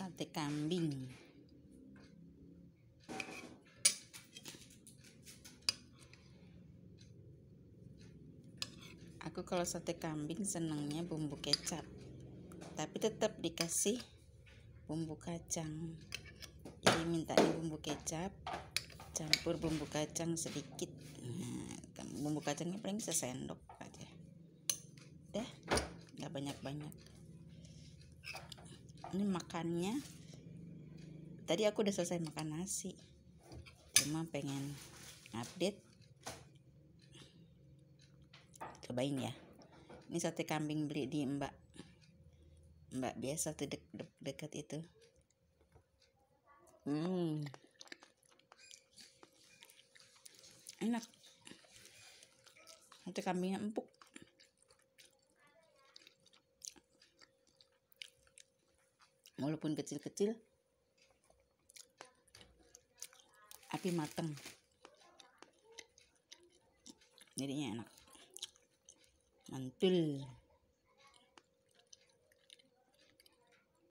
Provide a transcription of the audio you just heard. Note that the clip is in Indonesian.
sate kambing aku kalau sate kambing senangnya bumbu kecap tapi tetap dikasih bumbu kacang jadi mintain bumbu kecap campur bumbu kacang sedikit nah, bumbu kacangnya paling sesendok aja udah nggak banyak-banyak ini makannya tadi aku udah selesai makan nasi cuma pengen update cobain ya ini sate kambing beli di mbak mbak biasa tuh de de deket itu hmm enak sate kambingnya empuk walaupun kecil-kecil tapi mateng jadinya enak mantul